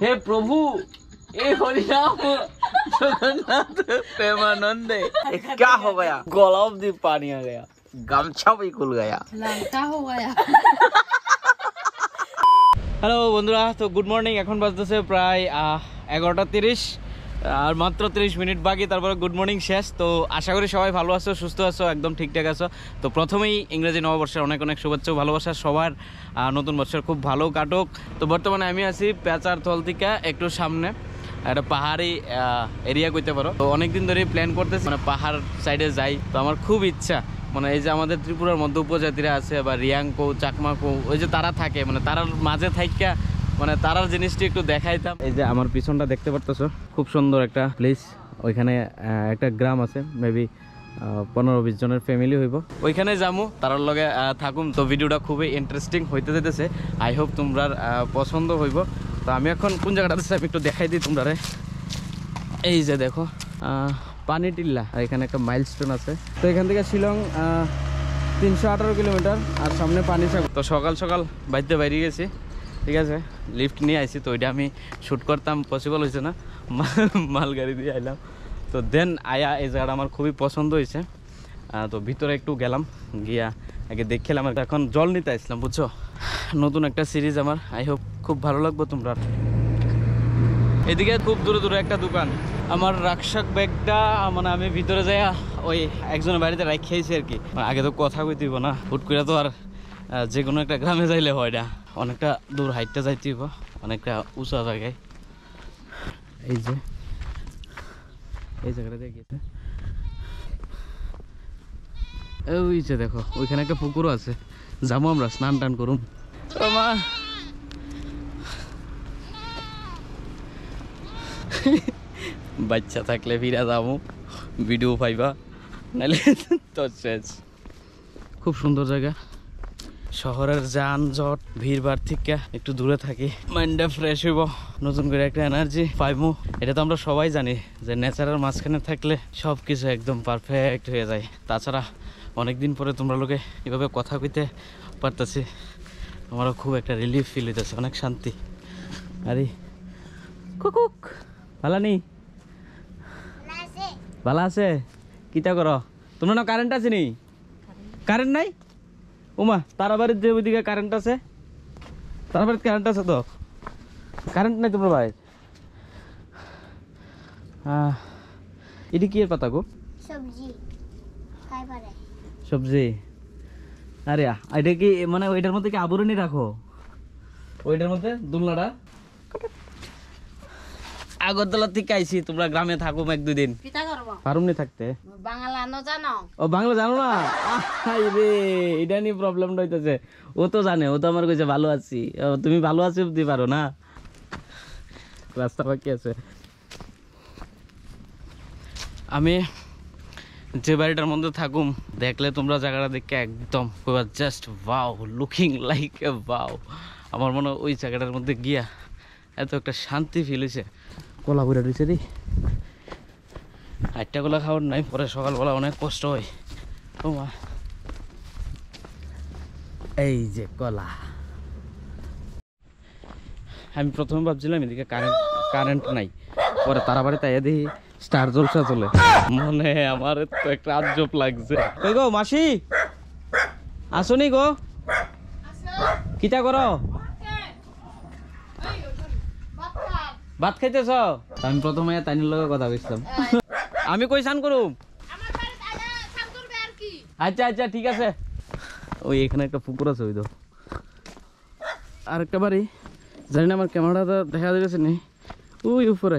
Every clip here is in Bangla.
हे प्रभु ए हरिनाम जगन्नाथ प्रेमानंद क्या हो गया गला पानी आ गया গামছা भी खुल गया লঙ্কা हो गया হ্যালো বন্ধুরা তো গুড মর্নিং এখন বাজতেছে প্রায় এগারোটা তিরিশ আর মাত্র 30 মিনিট বাকি তারপরে গুড মর্নিং শেষ তো আশা করি সবাই ভালো আছো সুস্থ আছো একদম ঠিকঠাক আছো তো প্রথমেই ইংরেজি নববর্ষের অনেক অনেক শুভেচ্ছা ভালোবাসা সবার নতুন বছর খুব ভালো কাটুক তো বর্তমানে আমি আছি থল থলতিকা একটু সামনে একটা পাহাড়ি এরিয়া করতে পারো তো অনেকদিন ধরেই প্ল্যান করতেছি মানে পাহাড় সাইডে যাই তো আমার খুব ইচ্ছা মানে এই যে আমাদের ত্রিপুরার মধ্যে উপজাতিরা আছে বা রিয়াংকো চাকমাকো ওই যে তারা থাকে মানে তারার মাঝে থাইকা মানে তারার জিনিসটি একটু দেখাইতাম এই যে আমার পিছনটা দেখতে পারতেছো খুব সুন্দর একটা প্লেস ওইখানে একটা গ্রাম আছে মেবি পনেরো বিশ জনের ফ্যামিলি হইব ওইখানে যামু তার লগে থাকুম তো ভিডিওটা খুবই ইন্টারেস্টিং হইতে যেতেছে আই হোপ তোমরার পছন্দ হইব তো আমি এখন কোন জায়গাটা আমি একটু দেখাই দিই তোমরা এই যে দেখো পানি টিল্লা এখানে একটা স্টোন আছে তো এখান থেকে শিলং তিনশো আঠারো কিলোমিটার আর সামনে পানি তো সকাল সকাল বাইতে বাইরে গেছি ঠিক আছে লিফ্ট নিয়ে আইসি তো ওইটা আমি শ্যুট করতাম পসিবল হয়েছে না মালগাড়ি দিয়ে আইলাম তো দেন আয়া এই জায়গাটা আমার খুবই পছন্দ হয়েছে তো ভিতরে একটু গেলাম গিয়া আগে দেখছিলাম এখন জল নিতে আসলাম বুঝছো নতুন একটা সিরিজ আমার আই হোপ খুব ভালো লাগবো তোমরা এদিকে খুব দূরে দূরে একটা দোকান আমার রাকশাক ব্যাগটা মানে আমি ভিতরে যাই ওই একজনের বাড়িতে রাখিয়েছি আর কি মানে আগে তো কথা কই দিব না হুট করে তো আর যে কোনো একটা গ্রামে যাইলে হয় না অনেকটা দূর হাইটতে যাইতে হইব অনেকটা উঁচা জায়গায় এই যে এই জায়গাটা দেখি ওই যে দেখো ওইখানে একটা পুকুরও আছে যাবো আমরা স্নান টান করুম মা বাচ্চা থাকলে ফিরা যাবো ভিডিও পাইবা নাহলে তো খুব সুন্দর জায়গা শহরের যানজট ভিড় ভাড় থেকে একটু দূরে থাকি মাইন্ডটা ফ্রেশ হইব নতুন করে একটা এনার্জি পাইবো এটা তো আমরা সবাই জানি যে নেচারের মাঝখানে থাকলে সব কিছু একদম পারফেক্ট হয়ে যায় তাছাড়া অনেকদিন পরে তোমরা লোকে এভাবে কথা কইতে পারতেছি আমারও খুব একটা রিলিফ ফিল হইতেছে অনেক শান্তি আরে কুকুক ভালো নেই ভালো আছে তা করো তোমরা না কারেন্ট আছে নি কারেন্ট নাই উমা তারাবাড়ির যে ওইদিকে কারেন্ট আছে তারাবাড়িতে কারেন্ট আছে তো কারেন্ট নাই তোমার ভাই এটি কি পাতা গো সবজি আরে এটা কি মানে ওইটার মধ্যে কি আবরণী রাখো ওইটার মধ্যে দুলনাটা আগরতলা থেকে আইছি তোমরা গ্রামে থাকো এক দুদিন পিতা থাকতে বাংলা জানো না এটা নিয়ে ও তো জানে ও তো আমার ভালো আছি তুমি ভালো আছি পারো না রাস্তা বাকি আছে আমি যে বাড়িটার মধ্যে থাকুম দেখলে তোমরা জায়গাটা দেখে একদম just wow looking like a wow আমার মনে হয় ওই জায়গাটার মধ্যে গিয়া এত একটা শান্তি ফিল হয়েছে কলা করে রয়েছে আটটাগুলো খাওয়ার নাই পরে সকালবেলা অনেক কষ্ট হয় তোমা এই যে কলা আমি প্রথমে ভাবছিলাম এদিকে কারেন্ট কারেন্ট নাই পরে তারা বাড়ি তাই দেখি স্টার জলসা চলে মনে আমার তো একটা আজব লাগছে কই গো মাসি আসো নি গো কিটা করো ভাত খাইতেছ আমি প্রথমে তানির লোক কথা কইছিলাম আমি কই স্নান করুম আচ্ছা আচ্ছা ঠিক আছে ওই এখানে একটা পুকুর আছে ওই তো আর একটা বাড়ি জানি না আমার ক্যামেরাটা দেখা যাচ্ছে নি ওই উপরে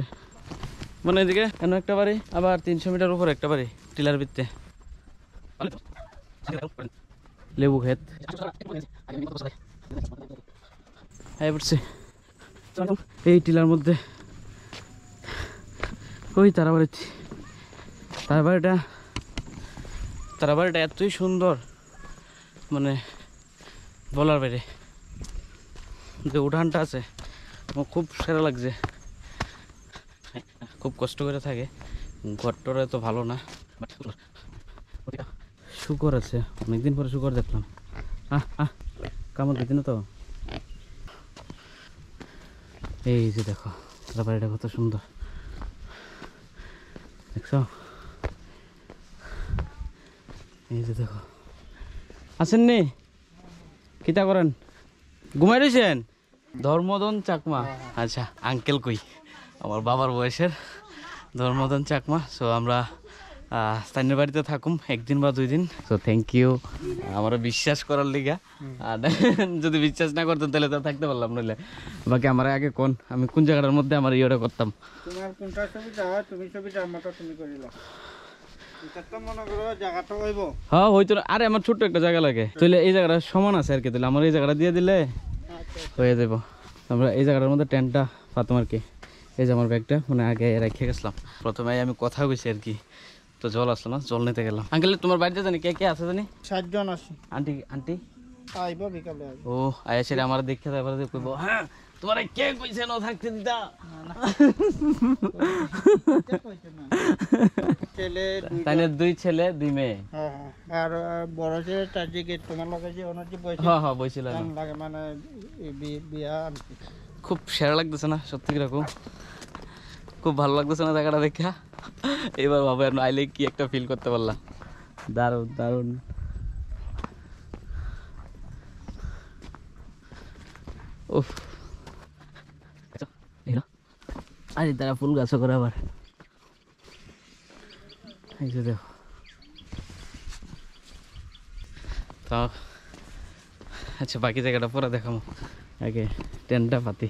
মানে এদিকে কেন একটা বাড়ি আবার তিনশো মিটার উপরে একটা বাড়ি টিলার ভিত্তে লেবু খেত হ্যাঁ পড়ছি এই টিলার মধ্যে ওই তারা বাড়িছি তারপর এটা তারপর এটা এতই সুন্দর মানে বলার বাইরে যে উঠানটা আছে আমার খুব সেরা লাগছে খুব কষ্ট করে থাকে ঘরটা এত ভালো না শুকর আছে অনেকদিন পরে শুকর দেখলাম হ্যাঁ হ্যাঁ কামড় তো এই যে দেখো তারপর এটা কত সুন্দর দেখছো এই যে দেখো আছেন নি কিতা করেন ঘুমাই রয়েছেন ধর্মদন চাকমা আচ্ছা আঙ্কেল কই আমার বাবার বয়সের ধর্মদন চাকমা সো আমরা স্থানীয় বাড়িতে থাকুম একদিন বা দুই দিন সো থ্যাংক ইউ আমার বিশ্বাস করার লিগা আর যদি বিশ্বাস না করতেন তাহলে তো থাকতে পারলাম নইলে বাকি আমার আগে কোন আমি কোন জায়গাটার মধ্যে আমার ইয়েটা করতাম তোমার কোনটা ছবিটা তুমি ছবিটা আমারটা তুমি হ্যাঁ হয়তো আরে আমার ছোট্ট একটা জায়গা লাগে তাহলে এই জায়গাটা সমান আছে আর কি তাহলে আমার এই জায়গাটা দিয়ে দিলে আচ্ছা, হয়ে আচ্ছা। যাব আমরা এই জায়গাটার মধ্যে টেন্টটা পাতাম আর কি এই যে আমার ব্যাগটা মানে আগে রেখে গেছিলাম প্রথমে আমি কথা কইছি আর কি তো জল আসলো না জল নিতে গেলাম আঙ্কেল তোমার বাড়িতে জানি কে কে আছে জানি সাতজন আছে আন্টি আন্টি ও আয়া সেটা আমার দেখতে তারপরে কইব হ্যাঁ তোমার কে কইছে না থাকতে দিতা খুব সেরা লাগতেছে না সত্যি রকম খুব ভালো লাগতেছে না জায়গাটা দেখা এবার ভাবে আইলে কি একটা ফিল করতে পারলাম দারুন দারুন উফ আরে তারা ফুল গাছ করে আবার তাও আচ্ছা বাকি জায়গাটা পরে দেখাবো আগে টেন্টটা পাতি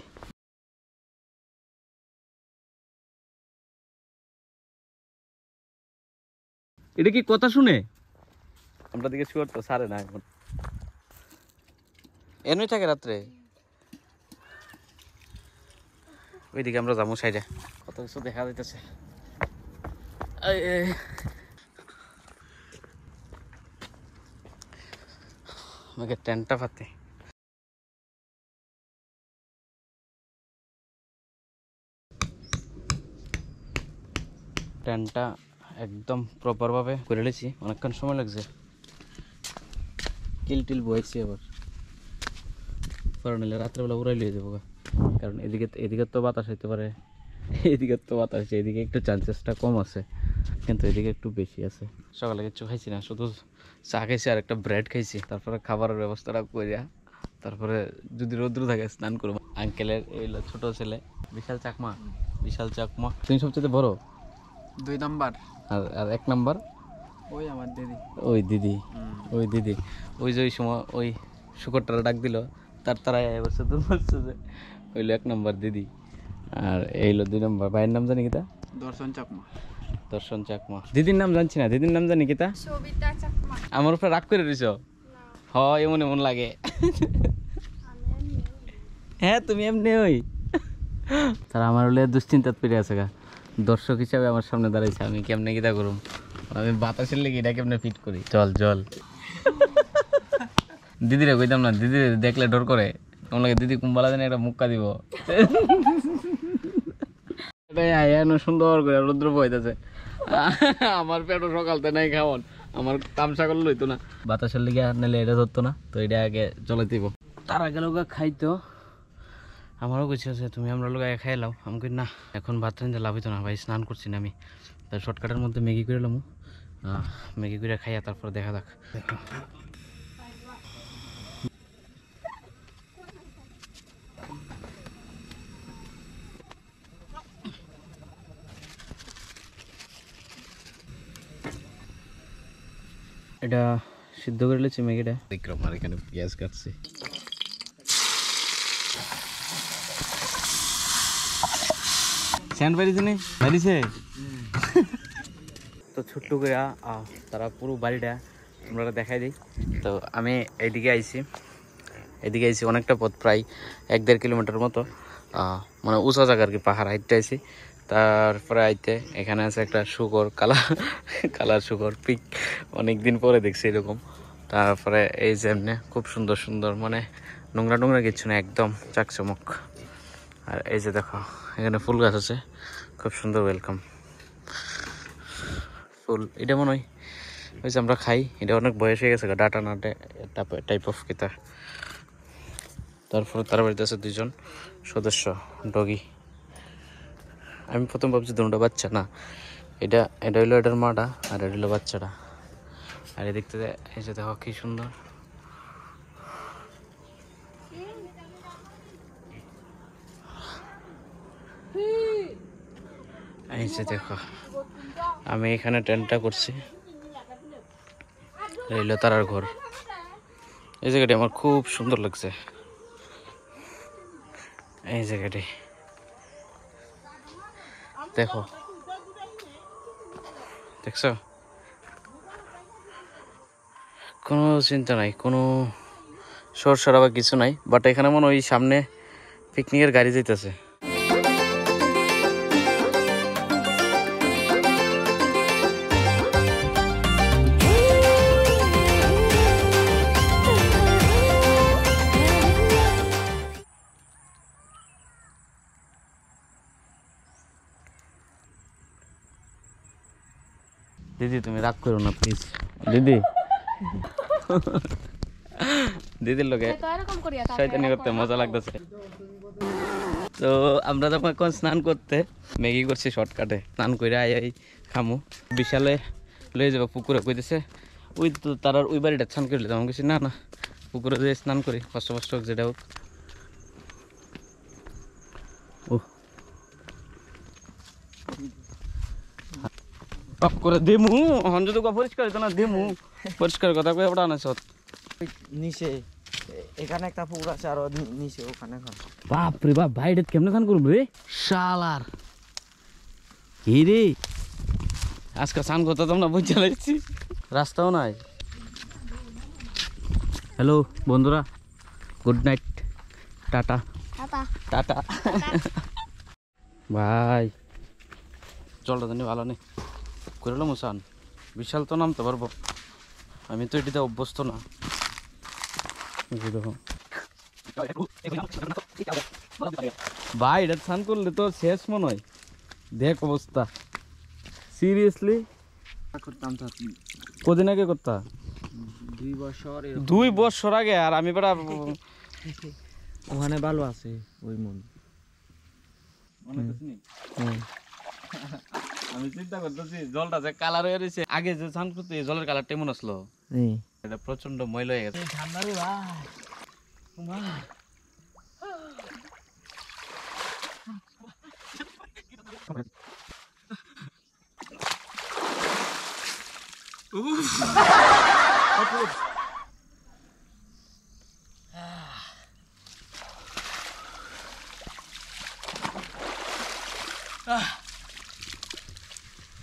এটা কি কথা শুনে আমরা দিকে শুয়ার তো সারে না এখন এমনি থাকে রাত্রে ওইদিকে আমরা যাবো সাইডে কত কিছু দেখা যাইতেছে আমাকে টেন্টটা ফাতে টেন্টটা একদম প্রপারভাবে করে নিয়েছি অনেকক্ষণ সময় লাগছে কিল টিল বয়েছি আবার কারণ রাত্রেবেলা উড়াই লিয়ে যাবো কারণ এদিকে এদিকে তো বাতাস হইতে পারে এদিকে তো বাতাস এদিকে একটু চান্সেসটা কম আছে কিন্তু এদিকে একটু বেশি আছে সকালে কিছু খাইছি না শুধু চা খাইছি আর একটা ব্রেড খাইছি তারপরে খাবারের ব্যবস্থাটা করিয়া তারপরে যদি রৌদ্র থাকে স্নান করবো আঙ্কেলের এই ছোট ছেলে বিশাল চাকমা বিশাল চাকমা তুমি সবচেয়ে বড় দুই নাম্বার আর আর এক নাম্বার ওই আমার দিদি ওই দিদি ওই দিদি ওই যে ওই সময় ওই শুকরটারা ডাক দিল তার তারা এবছর তো বলছে যে হইলো এক নম্বর দিদি আর এই হলো দুই নম্বর ভাইয়ের নাম জানি কিতা দর্শন চাকমা দর্শন চাকমা দিদির নাম জানছি না দিদির নাম জানি কিতা আমার উপরে রাগ করে রইছ হয় এমন এমন লাগে হ্যাঁ তুমি এমনি ওই তারা আমার হলে দুশ্চিন্তাত পেরে আছে গা দর্শক হিসাবে আমার সামনে দাঁড়াইছে আমি কেমনে কিতা করুম আমি বাতাসের লেগে এটা কেমনে ফিট করি চল জল দিদিরে কইতাম না দিদিরে দেখলে ডর করে তোমাকে দিদি কুম্বালা জানি একটা মুক্কা দিব সুন্দর করে রুদ্র বইতেছে আমার পেটও সকালতে নাই খাওয়ান আমার তামসা করে লইতো না বাতাসের লিগে নিলে এটা ধরতো না তো এটা আগে চলে দিব তার আগে লোক খাইতো আমারও কিছু আছে তুমি আমরা লোক আগে খাই আমি না এখন ভাত রান্ধে লাভ না ভাই স্নান করছি না আমি তাই শর্টকাটের মধ্যে ম্যাগি করে লামু ম্যাগি করে খাইয়া তারপর দেখা যাক দেখো এটা সিদ্ধ করে লেছি ম্যাগিটা বিক্রম আর এখানে পেঁয়াজ কাটছে স্যান্ড বাড়িছে নি তো ছোট্ট করে তারা পুরো বাড়িটা তোমরা দেখাই দিই তো আমি এইদিকে আইছি এদিকে আইছি অনেকটা পথ প্রায় এক দেড় কিলোমিটার মতো মানে উঁচা জায়গা আর কি পাহাড় হাইটটা আইছি তারপরে আইতে এখানে আছে একটা শুকর কালা কালার শুকর পিক অনেক দিন পরে দেখছি এরকম তারপরে এই যেমনে খুব সুন্দর সুন্দর মানে নোংরা নোংরা কিছু না একদম চাকচমক আর এই যে দেখো এখানে ফুল গাছ আছে খুব সুন্দর ওয়েলকাম ফুল এটা মনে হয় ওই যে আমরা খাই এটা অনেক বয়স হয়ে গেছে ডাটা নাটে টাইপ অফ কিতা তারপরে তার বাড়িতে আছে দুজন সদস্য ডগি আমি প্রথম ভাবছি দুটা বাচ্চা না এটা এটা হইলো এটার মাটা আর এটা হইলো বাচ্চাটা আর এই দেখতে এই যে দেখো কি সুন্দর এই যে দেখো আমি এখানে টেন্টটা করছি রইলো তারার ঘর এই জায়গাটি আমার খুব সুন্দর লাগছে এই জায়গাটি দেখো দেখছো কোনো চিন্তা নাই কোনো সরা বা কিছু নাই বাট এখানে মনে ওই সামনে পিকনিকের গাড়ি যাইতেছে দিদি তুমি রাগ করো না প্লিজ দিদি দিদির লোকে শয়তানি করতে মজা লাগতেছে তো আমরা যখন এখন স্নান করতে ম্যাগি করছি শর্টকাটে স্নান করে আই আই খামু বিশালে লয়ে যাবো পুকুরে কইতেছে ওই তো তার ওই বাড়িটা স্নান করলে তেমন কিছু না না পুকুরে যে স্নান করি কষ্ট কষ্ট হোক যেটা হোক করে দেমু হঞ্জ তো পরিষ্কার না দেমু পরিষ্কার কথা কয়ে ওটা না সত নিচে এখানে একটা পুকুর আছে আর নিচে ওখানে খান বাপ রে বাপ ভাই এটা কেমনে খান করবে রে শালার কি রে আজকে স্নান করতে তোমরা বুঝতে লাগছি রাস্তাও নাই হ্যালো বন্ধুরা গুড নাইট টাটা টাটা ভাই চলটা জানি ভালো নেই করে এলাম সান বিশাল তো নামতে পারবো আমি তো এটিতে অভ্যস্ত না ভাই এটা স্নান করলে তো শেষ মনে হয় দেখ অবস্থা সিরিয়াসলি কদিন আগে করতা দুই বছর আগে আর আমি বেড়া ওখানে ভালো আছে ওই মন আমি চিন্তা করতেছি জলটা যে কালার হয়ে রয়েছে আগে যে স্নান করতে জলের কালার তেমন আসলো এটা প্রচন্ড ময়লা হয়ে গেছে ঠান্ডা ভাই Ah.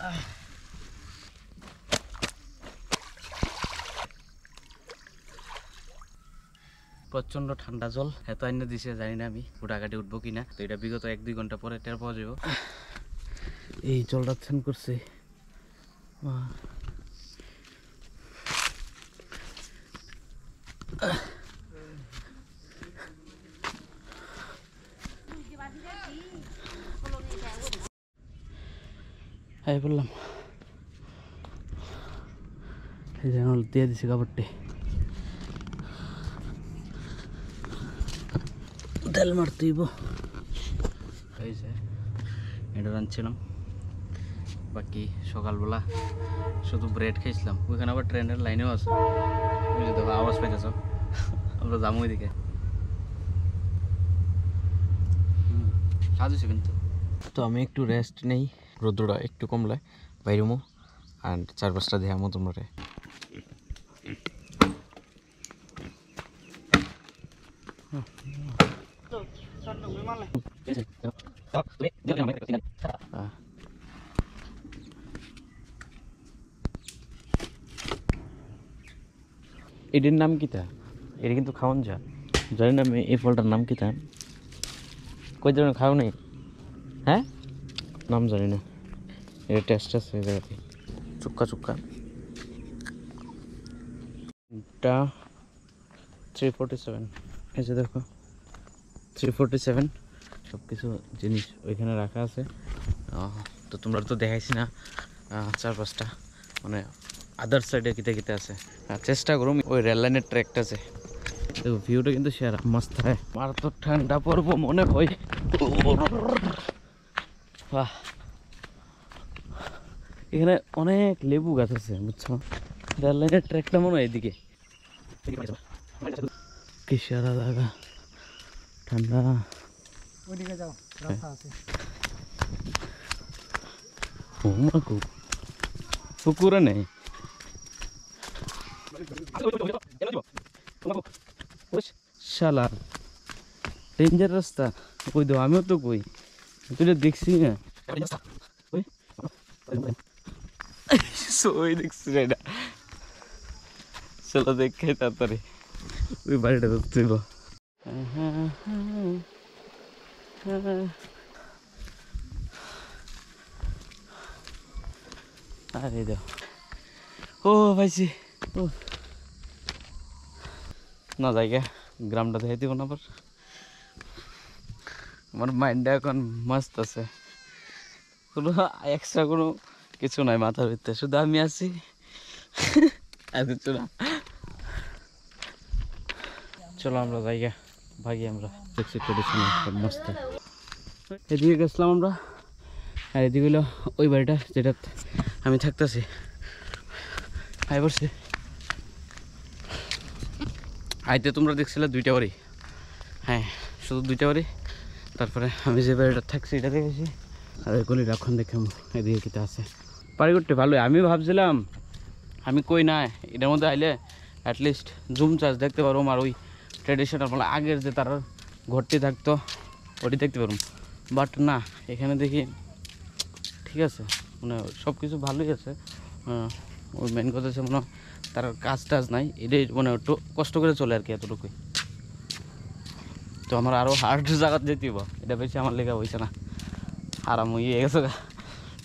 প্রচন্ড ঠান্ডা জল এত আইনে দিছে জানি না আমি ঘোড়াঘাটে উঠবো কিনা তো এটা বিগত এক দুই ঘন্টা পরে টের পাওয়া যাব এই জলটা স্নান করছে বললাম এই জানাল দিয়া দিছে গাবট্টি মডেল মারתיবো এইছে এডা লঞ্চলাম বাকি সকালবেলা শুধু ব্রেড খাইছিলাম কই এখন আবার ট্রেনের লাইনে আছি এই যে দবা আওয়াজ পাইনাছাম আমরা জামুই দিকে সাজুছে কিন্তু তো আমি একটু রেস্ট নেই রোদ্রটা একটু কমলে বাইরমো আর চারপাশটা মতো মরে এটির নাম কিতা এটি কিন্তু খাওন যা জানি না এই ফলটার নাম কিতা কই ধরনের খাও নেই হ্যাঁ নাম জানি না এটা টেস্টাস হয়ে যাবে চুক্কা চুক্কা এটা থ্রি ফোর্টি সেভেন এই যে দেখো থ্রি ফোর্টি সেভেন সব কিছু জিনিস ওইখানে রাখা আছে তো তোমরা তো দেখাইছি না চার পাঁচটা মানে আদার সাইডে কিতে কিতে আছে চেষ্টা করুম ওই রেল লাইনের ট্র্যাকটা আছে দেখো ভিউটা কিন্তু সেরা মস্ত হয় মার তো ঠান্ডা পড়বো মনে হয় বাহ এখানে অনেক লেবু গাছ আছে বুঝছো যার লাইনে ট্র্যাকটা মনে হয় এদিকে কি সারা ঠান্ডা ওদিকে হ্যাঁ। পুকুরে নেই শালা ডেঞ্জার রাস্তা কই দাও আমিও তো কই তুই দেখছি না সবাই দেখছি এটা চলো দেখে তাড়াতাড়ি ওই বাড়িটা তুলব আরে ও ভাইছি ও না জায়গা গ্রামটা দেখে দিব না আবার আমার মাইন্ডটা এখন মস্ত আছে কোনো এক্সট্রা কোনো কিছু নাই মাথার ভিতরে শুধু আমি আছি আর কিছু না চলো আমরা জায়গা ভাগি আমরা দেখছি ট্রেডিশনাল মস্ত এদিকে গেছিলাম আমরা আর এদিকে হলো ওই বাড়িটা যেটা আমি থাকতেছি আই পড়ছি আইতে তোমরা দেখছিলে দুইটা বাড়ি হ্যাঁ শুধু দুইটা বাড়ি তারপরে আমি যে বাড়িটা থাকছি এটা দেখেছি আর এগুলি রাখুন দেখে এদিকে কিতে আছে পারি করতে ভালোই আমি ভাবছিলাম আমি কই না এটার মধ্যে আইলে অ্যাটলিস্ট জুম চার্জ দেখতে পারবো আর ওই ট্রেডিশনাল মানে আগের যে তার ঘরটি থাকতো ওটি দেখতে পারবো বাট না এখানে দেখি ঠিক আছে মানে সব কিছু ভালোই আছে ওই মেন কথা হচ্ছে মনে তার কাজ টাজ নাই এটাই মানে একটু কষ্ট করে চলে আর কি এতটুকুই তো আমার আরও হার্ড জায়গা যেতে এটা বেশি আমার লেখা হয়েছে না আরাম হয়ে গেছে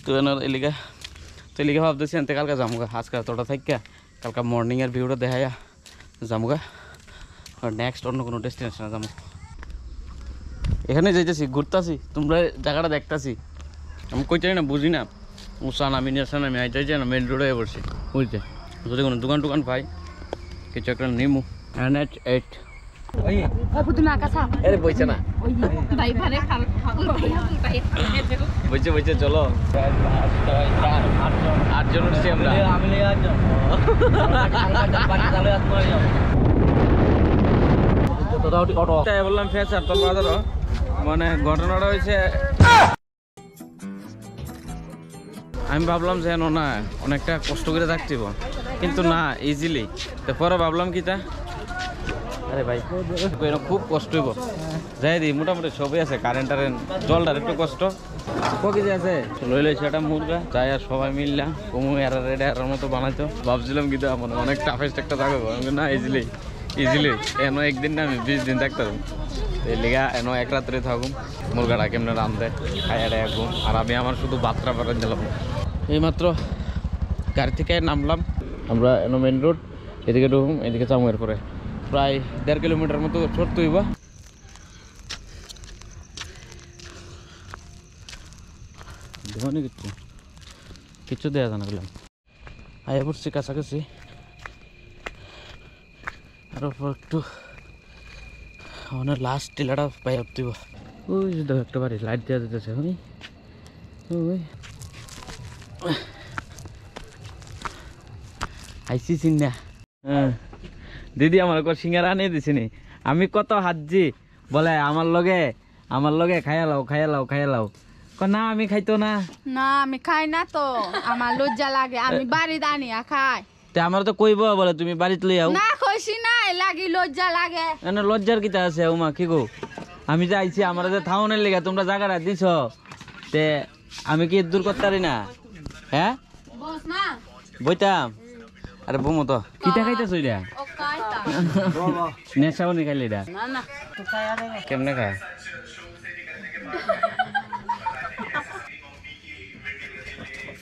তো এনার তো ভাবতেছি এনতে কালকে জামুগা আজকে এতটা থাকা কালকে মর্নিংয়ের ভিউটা দেখা জামুগা আর নেক্সট অন্য কোনো ডেস্টিনেশনে যাবো এখানে যাইতেছি ঘুরতেছি তোমরা জায়গাটা দেখতেছি আমি কই চাই না বুঝি না উষা নামি নিয়ে আসা নামি আই চাইছি না মেন রোডে পড়ছি বুঝতে যদি কোনো দোকান টোকান পাই কিছু একটা নিমু এন এইট এইট বইছে না বুঝছে বুঝছে চলো আটজন উঠছি আমরা বললাম ফেস আর তোর বাজারও মানে ঘটনাটা হয়েছে আমি ভাবলাম যে না অনেকটা কষ্ট করে থাকতিব কিন্তু না ইজিলি তো ভাবলাম কি তা আরে ভাই খুব কষ্ট হইব যাই দিই মোটামুটি সবই আছে কারেন্ট টারেন্ট জলটার একটু কষ্ট কিছু আছে লইলে একটা মুরগা যাই আর সবাই মিললাম কমু এর রেড এর মতো বানাইতো ভাবছিলাম কিন্তু আমার অনেক টাফেস্ট একটা জায়গা না ইজিলি ইজিলি এন একদিন না আমি বিশ দিন থাকতাম এই লিগা এন এক রাত্রে থাকুম মুরগাটা কেমনে রাঁধতে খাই এটা একদম আর আমি আমার শুধু বাতরা বাড়া দিলাম এইমাত্র গাড়ি থেকে নামলাম আমরা এন মেন রোড এদিকে ঢুকুম এদিকে চামুয়ের পরে প্রায় দেড় কিলোমিটার মতো ছড়তে হইবা না কিচ্ছু কিচ্ছু দেওয়া যায় না বললাম আয়া পড়ছি কাছাকাছি আর ওপর একটু ওনার মানে লাস্ট টিলাটা পাই উঠতেইব ওই যে দেখো একটা বাড়ি লাইট দেওয়া যেতেছে ওই ওই আইসি সিন্না হ্যাঁ দিদি আমার কো সিঙ্গারা আনিয়ে দিছিনি আমি কত হাজি বলে আমার লগে আমার লগে খাইয়া লাও খাইয়া লাও খাইয়া লাও না আমি খাইতো না না আমি খাই না তো আমার লজ্জা লাগে আমি বাড়ি দানিয়া খাই তে আমার তো কইবো বলে তুমি বাড়িতে লই আও না কইছি না লাগি লজ্জা লাগে এনে লজ্জার কিটা আছে উমা কি গো আমি যে আইছি আমার যে থাউনে লেগে তোমরা জায়গাটা দিছো তে আমি কি দূর করতে পারি না হ্যাঁ বস না বইতাম আরে বমু তো কিটা খাইতেছ এটা নেশাও নি খাইলে এটা কেমনে খায়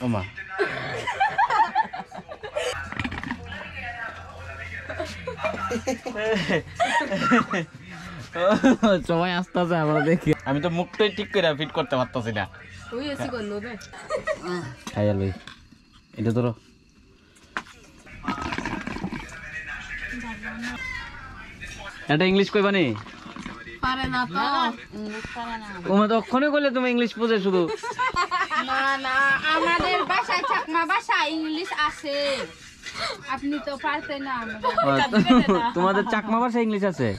ওমা সবাই আসতেছে আমরা দেখি আমি তো মুখটাই ঠিক করে ফিট করতে পারতাছি না এটা ধরো এটা ইংলিশ কইবা নি পারে না তো পারে তুমি ইংলিশ বুঝে শুধু আমাদের চাকমা ইংলিশ আছে আপনি তো পারতেন না তোমাদের চাকমা বাসা ইংলিশ আছে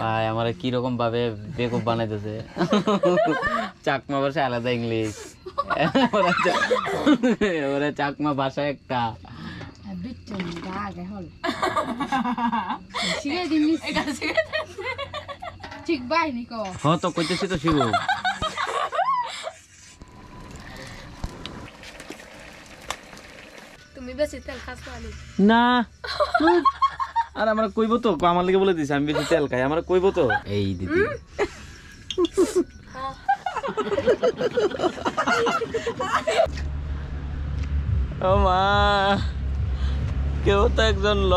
ভাই আমার কি রকম ভাবে বেকুব বানাইতেছে চাকমা ভাষা আলাদা ইংলিশ চাকমা ভাষা একটা শিখে দিন শিখে শিখবাই নিকো হ্যাঁ তো কইতেছি তো শিখবো তুমি বেশি তেল খাস না আর তো আমার লাগে বলে দিছে আমি বেশি তেল খাই আমার কইবো তো এই দিদি ও মা কেউ তো একজন ল